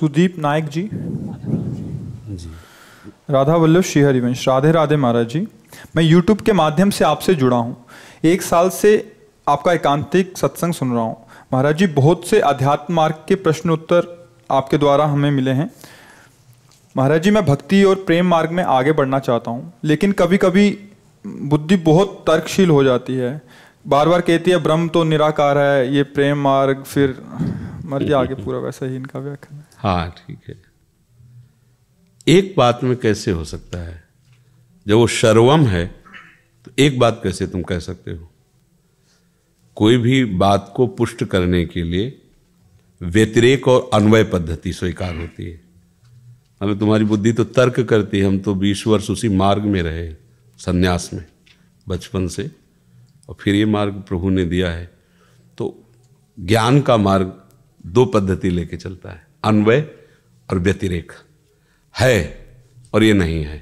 सुदीप नायक जी राधा वल्लभ श्री हरिवंश राधे राधे महाराज जी मैं यूट्यूब के माध्यम से आपसे जुड़ा हूँ एक साल से आपका एकांतिक सत्संग सुन रहा हूँ महाराज जी बहुत से अध्यात्म मार्ग के प्रश्न उत्तर आपके द्वारा हमें मिले हैं महाराज जी मैं भक्ति और प्रेम मार्ग में आगे बढ़ना चाहता हूँ लेकिन कभी कभी बुद्धि बहुत तर्कशील हो जाती है बार बार कहती है ब्रह्म तो निराकार है ये प्रेम मार्ग फिर मर आगे पूरा वैसा ही इनका व्याख्या हाँ ठीक है एक बात में कैसे हो सकता है जब वो सर्वम है तो एक बात कैसे तुम कह सकते हो कोई भी बात को पुष्ट करने के लिए व्यतिरेक और अन्वय पद्धति स्वीकार होती है हमें तुम्हारी बुद्धि तो तर्क करती है हम तो बीस वर्ष उसी मार्ग में रहे संन्यास में बचपन से और फिर ये मार्ग प्रभु ने दिया है तो ज्ञान का मार्ग दो पद्धति लेके चलता है अन्वय और व्यतिरेक है और ये नहीं है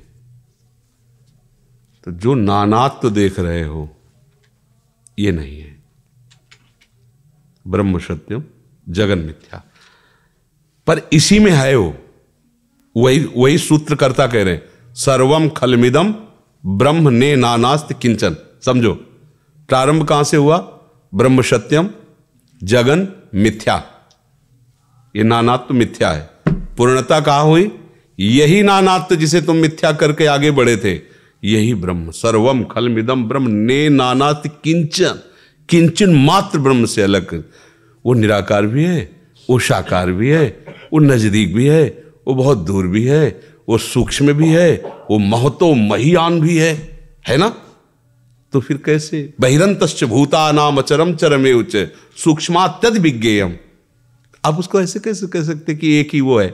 तो जो नानात्व देख रहे हो ये नहीं है ब्रह्म सत्यम जगन मिथ्या पर इसी में है वो वही वही सूत्रकर्ता कह रहे हैं सर्वम खलमिदम ब्रह्म ने नानास्त किंचन समझो प्रारंभ कहां से हुआ ब्रह्म सत्यम जगन मिथ्या ये नानात्व मिथ्या है पूर्णता कहा हुई यही नानात्व जिसे तुम मिथ्या करके आगे बढ़े थे यही ब्रह्म सर्वम खल मिदम ब्रह्म ने नानात किंचन किंचन मात्र ब्रह्म से अलग वो निराकार भी है वो साकार भी है वो नजदीक भी है वो बहुत दूर भी है वो सूक्ष्म भी है वो महतो महियान भी है है ना तो फिर कैसे बहिरंत भूता नाम अचरम चरमे उच्च सूक्ष्मात्यद विज्ञेयम आप उसको ऐसे कैसे कह सकते कि एक ही वो है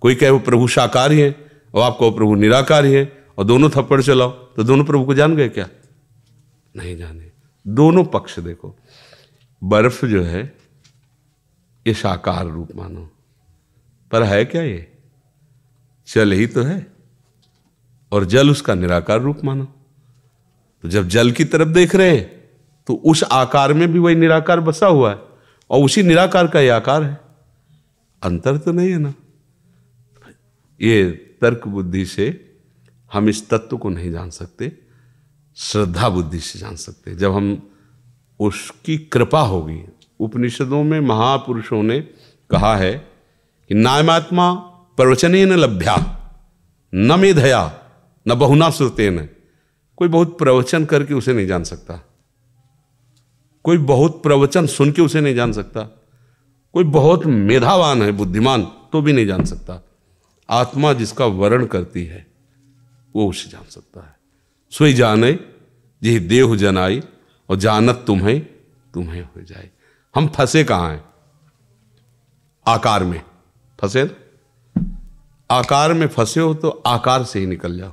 कोई कहे वो प्रभु साकार है और आपको प्रभु निराकार है और दोनों थप्पड़ चलाओ तो दोनों प्रभु को जान गए क्या नहीं जाने दोनों पक्ष देखो बर्फ जो है ये साकार रूप मानो पर है क्या ये जल ही तो है और जल उसका निराकार रूप मानो तो जब जल की तरफ देख रहे हैं तो उस आकार में भी वही निराकार बसा हुआ है और उसी निराकार का यह आकार है अंतर तो नहीं है ना ये तर्क बुद्धि से हम इस तत्व को नहीं जान सकते श्रद्धा बुद्धि से जान सकते जब हम उसकी कृपा होगी उपनिषदों में महापुरुषों ने कहा है कि नायमात्मा प्रवचन न लभ्या न मेधया न बहुना न कोई बहुत प्रवचन करके उसे नहीं जान सकता कोई बहुत प्रवचन सुन के उसे नहीं जान सकता कोई बहुत मेधावान है बुद्धिमान तो भी नहीं जान सकता आत्मा जिसका वर्ण करती है वो उसे जान सकता है सोई जाने जी देह जनाई और जानत तुम्हें तुम्हें हो जाए हम फंसे कहाँ हैं आकार में फंसे ना तो? आकार में फंसे हो तो आकार से ही निकल जाओ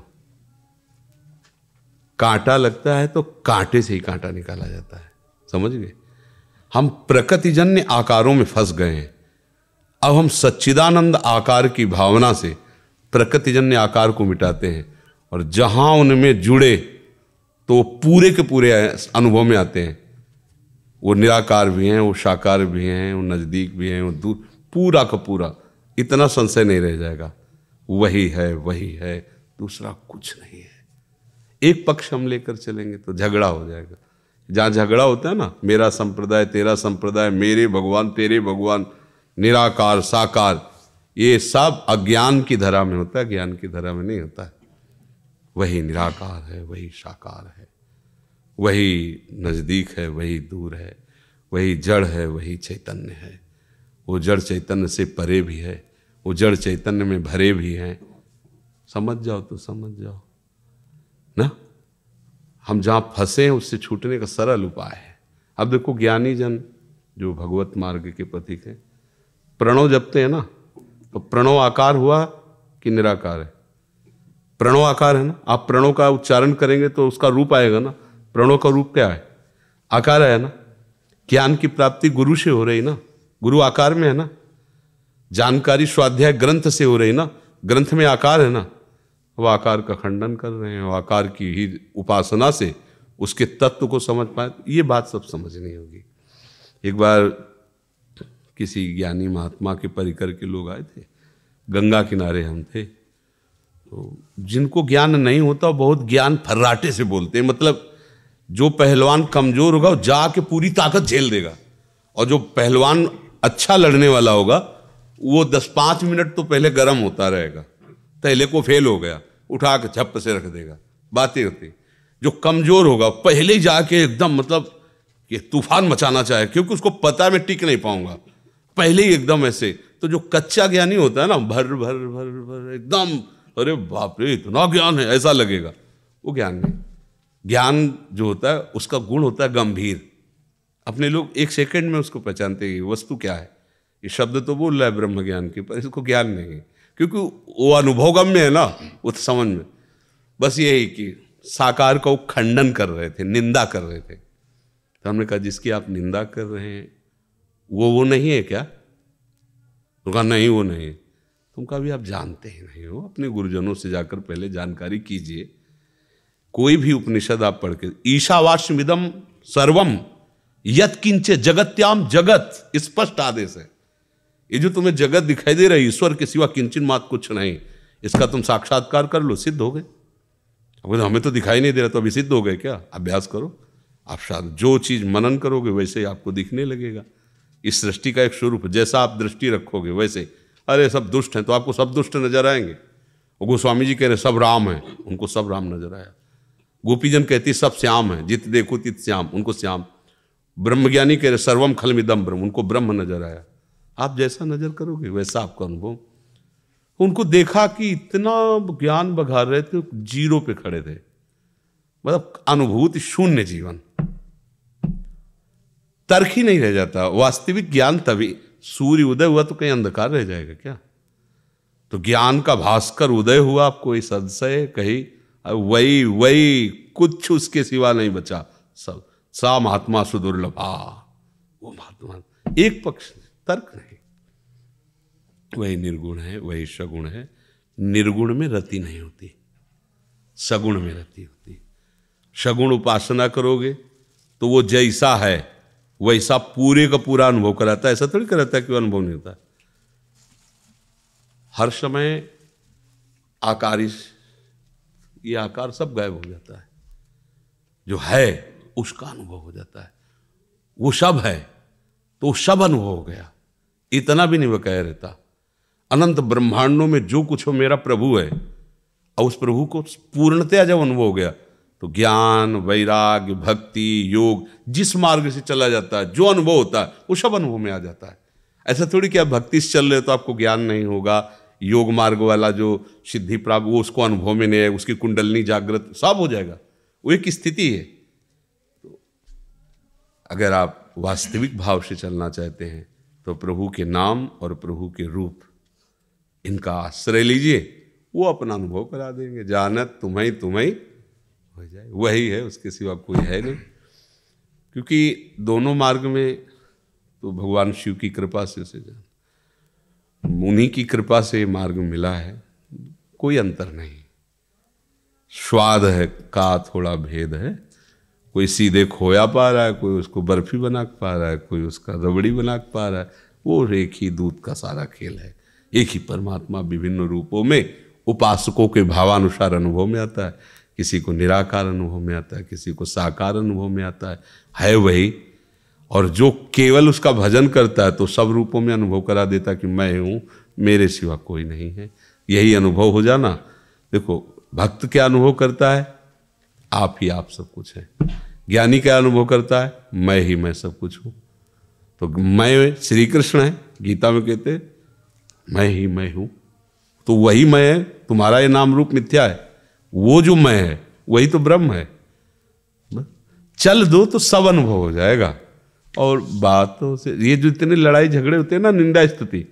कांटा लगता है तो कांटे से ही कांटा निकाला जाता है समझ गए हम प्रकृतिजन्य आकारों में फंस गए हैं अब हम सच्चिदानंद आकार की भावना से प्रकृतिजन्य आकार को मिटाते हैं और जहाँ उनमें जुड़े तो वो पूरे के पूरे अनुभव में आते हैं वो निराकार भी हैं वो साकार भी हैं वो नज़दीक भी हैं वो दूर पूरा का पूरा इतना संशय नहीं रह जाएगा वही है वही है दूसरा कुछ नहीं है एक पक्ष हम लेकर चलेंगे तो झगड़ा हो जाएगा जहाँ झगड़ा होता है ना मेरा संप्रदाय तेरा संप्रदाय मेरे भगवान तेरे भगवान निराकार साकार ये सब अज्ञान की धरा में होता है ज्ञान की धरा में नहीं होता है वही निराकार है वही साकार है वही नज़दीक है वही दूर है वही जड़ है वही चैतन्य है वो जड़ चैतन्य से परे भी है वो जड़ चैतन्य में भरे भी हैं समझ जाओ तो समझ जाओ ना हम जहाँ फंसे हैं उससे छूटने का सरल उपाय है अब देखो ज्ञानी जन जो भगवत मार्ग के प्रतीक हैं प्रणव जपते हैं ना तो प्रणव आकार हुआ कि निराकार है प्रणव आकार है ना आप प्रणव का उच्चारण करेंगे तो उसका रूप आएगा ना प्रणव का रूप क्या है आकार है ना ज्ञान की प्राप्ति गुरु से हो रही ना गुरु आकार में है ना जानकारी स्वाध्याय ग्रंथ से हो रही ना ग्रंथ में आकार है ना वो आकार का खंडन कर रहे हैं आकार की ही उपासना से उसके तत्व को समझ पाए ये बात सब समझनी होगी एक बार किसी ज्ञानी महात्मा के परिकर के लोग आए थे गंगा किनारे हम थे तो जिनको ज्ञान नहीं होता बहुत ज्ञान फर्राटे से बोलते हैं मतलब जो पहलवान कमजोर होगा वो जाके पूरी ताकत झेल देगा और जो पहलवान अच्छा लड़ने वाला होगा वो दस पाँच मिनट तो पहले गर्म होता रहेगा पहले को फेल हो गया उठा के छप से रख देगा बातें होती जो कमज़ोर होगा पहले ही जाके एकदम मतलब ये तूफान मचाना चाहे क्योंकि उसको पता है मैं टिक नहीं पाऊंगा पहले ही एकदम ऐसे तो जो कच्चा ज्ञानी होता है ना भर भर भर भर एकदम अरे बाप रे इतना ज्ञान है ऐसा लगेगा वो ज्ञान नहीं ज्ञान जो होता है उसका गुण होता है गंभीर अपने लोग एक सेकंड में उसको पहचानते हैं वस्तु क्या है ये शब्द तो बोल रहा है ब्रह्म ज्ञान के पर इसको ज्ञान नहीं है क्योंकि वो अनुभवगम्य है ना उस समझ में बस यही कि साकार का वो खंडन कर रहे थे निंदा कर रहे थे तो हमने कहा जिसकी आप निंदा कर रहे हैं वो वो नहीं है क्या तो कहा नहीं वो नहीं तुम तो कहा भी आप जानते ही नहीं हो अपने गुरुजनों से जाकर पहले जानकारी कीजिए कोई भी उपनिषद आप पढ़ के ईशावास्यमिदम सर्वम यत जगत्याम जगत स्पष्ट आदेश है ये जो तुम्हें जगत दिखाई दे रही ईश्वर के सिवा किंचन मात कुछ नहीं इसका तुम साक्षात्कार कर लो सिद्ध हो गए बोले तो हमें तो दिखाई नहीं दे रहा तो अभी सिद्ध हो गए क्या अभ्यास करो आप शायद जो चीज़ मनन करोगे वैसे ही आपको दिखने लगेगा इस सृष्टि का एक स्वरूप जैसा आप दृष्टि रखोगे वैसे अरे सब दुष्ट हैं तो आपको सब दुष्ट नजर आएंगे वो गोस्वामी जी कह रहे सब राम हैं उनको सब राम नजर आया गोपीजन कहती सब श्याम है जित देखो तित श्याम उनको श्याम ब्रह्मज्ञानी कह रहे सर्वम खलमिदम ब्रह्म उनको ब्रह्म नजर आया आप जैसा नजर करोगे वैसा आपका अनुभव उनको देखा कि इतना ज्ञान बघार रहे थे जीरो पे खड़े थे मतलब अनुभूत शून्य जीवन तर्क ही नहीं रह जाता वास्तविक ज्ञान तभी सूर्य उदय हुआ तो कहीं अंधकार रह जाएगा क्या तो ज्ञान का भास्कर उदय हुआ आप कोई संशय कही वही वही कुछ उसके सिवा नहीं बचा सब सा महात्मा सुदुर्लभा वो महात्मा एक पक्ष ने तर्क नहीं वही निर्गुण है वही सगुण है निर्गुण में रति नहीं होती सगुण में रति होती सगुण उपासना करोगे तो वो जैसा है वैसा पूरे का पूरा अनुभव कराता है ऐसा थोड़ी कराता है कि अनुभव नहीं होता हर समय आकारिश ये आकार सब गायब हो जाता है जो है उसका अनुभव हो जाता है वो सब है तो सब अनुभव हो गया इतना भी नहीं बकाया रहता अनंत ब्रह्मांडों में जो कुछ हो मेरा प्रभु है और उस प्रभु को पूर्णतया जब अनुभव हो गया तो ज्ञान वैराग्य भक्ति योग जिस मार्ग से चला जाता है जो अनुभव होता है वो सब अनुभव में आ जाता है ऐसा थोड़ी क्या भक्ति से चल रहे हो तो आपको ज्ञान नहीं होगा योग मार्ग वाला जो सिद्धि प्राप्त वो उसको अनुभव में नहीं है उसकी कुंडलनी जागृत सब हो जाएगा वो एक स्थिति है तो अगर आप वास्तविक भाव से चलना चाहते हैं तो प्रभु के नाम और प्रभु के रूप इनका आश्रय लीजिए वो अपना अनुभव करा देंगे जानत तुम्हें तुम्हें हो जाए वही है उसके सिवा कोई है नहीं क्योंकि दोनों मार्ग में तो भगवान शिव की कृपा से उसे जान मुनि की कृपा से मार्ग मिला है कोई अंतर नहीं स्वाद है का थोड़ा भेद है कोई सीधे खोया पा रहा है कोई उसको बर्फी बना पा रहा है कोई उसका रबड़ी बना पा रहा है वो एक ही दूध का सारा खेल है एक ही परमात्मा विभिन्न रूपों में उपासकों के भावानुसार अनुभव में आता है किसी को निराकार अनुभव में आता है किसी को साकार अनुभव में आता है है वही और जो केवल उसका भजन करता है तो सब रूपों में अनुभव करा देता कि मैं हूँ मेरे सिवा कोई नहीं है यही अनुभव हो जाना देखो भक्त क्या अनुभव करता है आप ही आप सब कुछ है ज्ञानी क्या अनुभव करता है मैं ही मैं सब कुछ हूँ तो मैं श्री कृष्ण है गीता में कहते मैं ही मैं हूँ तो वही मैं है तुम्हारा ये नाम रूप मिथ्या है वो जो मैं है वही तो ब्रह्म है चल दो तो सब अनुभव हो जाएगा और बातों से ये जो इतने लड़ाई झगड़े होते हैं ना निंदा स्थिति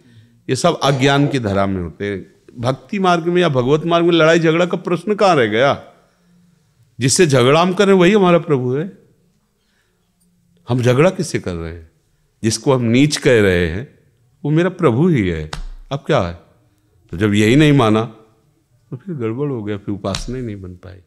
ये सब अज्ञान की धरा में होते हैं भक्ति मार्ग में या भगवत मार्ग में लड़ाई झगड़ा का प्रश्न कहाँ रह गया जिससे झगड़ा हम कर रहे हैं वही हमारा प्रभु है हम झगड़ा किससे कर रहे हैं जिसको हम नीच कह रहे हैं वो मेरा प्रभु ही है अब क्या है तो जब यही नहीं माना तो फिर गड़बड़ हो गया फिर उपासना ही नहीं बन पाई